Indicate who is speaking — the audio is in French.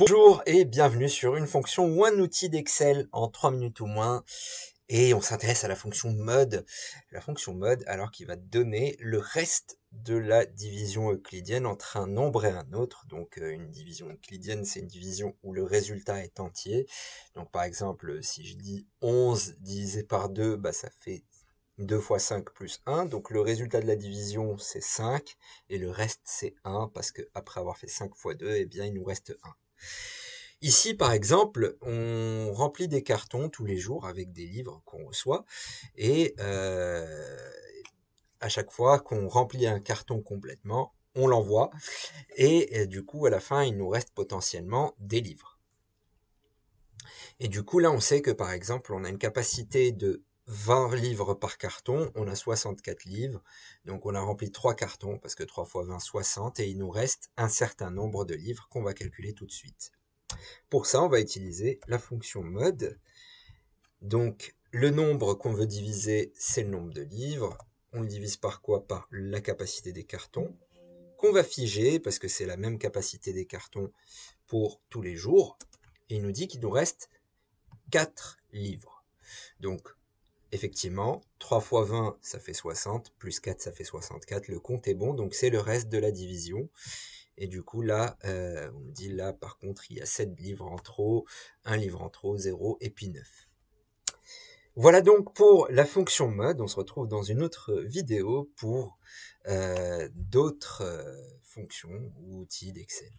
Speaker 1: Bonjour et bienvenue sur une fonction ou un outil d'Excel en 3 minutes ou moins. Et on s'intéresse à la fonction mode. La fonction mode alors qui va donner le reste de la division euclidienne entre un nombre et un autre. Donc euh, une division euclidienne, c'est une division où le résultat est entier. Donc par exemple, si je dis 11 divisé par 2, bah, ça fait 2 fois 5 plus 1, donc le résultat de la division c'est 5, et le reste c'est 1, parce qu'après avoir fait 5 fois 2, et eh bien il nous reste 1. Ici, par exemple, on remplit des cartons tous les jours avec des livres qu'on reçoit et euh, à chaque fois qu'on remplit un carton complètement, on l'envoie et du coup, à la fin, il nous reste potentiellement des livres. Et du coup, là, on sait que par exemple, on a une capacité de 20 livres par carton, on a 64 livres, donc on a rempli 3 cartons, parce que 3 fois 20, 60, et il nous reste un certain nombre de livres qu'on va calculer tout de suite. Pour ça, on va utiliser la fonction mode. Donc, le nombre qu'on veut diviser, c'est le nombre de livres. On le divise par quoi Par la capacité des cartons, qu'on va figer, parce que c'est la même capacité des cartons pour tous les jours. Et il nous dit qu'il nous reste 4 livres. Donc, Effectivement, 3 fois 20, ça fait 60, plus 4, ça fait 64, le compte est bon, donc c'est le reste de la division. Et du coup, là, euh, on me dit, là, par contre, il y a 7 livres en trop, 1 livre en trop, 0, et puis 9. Voilà donc pour la fonction mode. On se retrouve dans une autre vidéo pour euh, d'autres euh, fonctions ou outils d'Excel.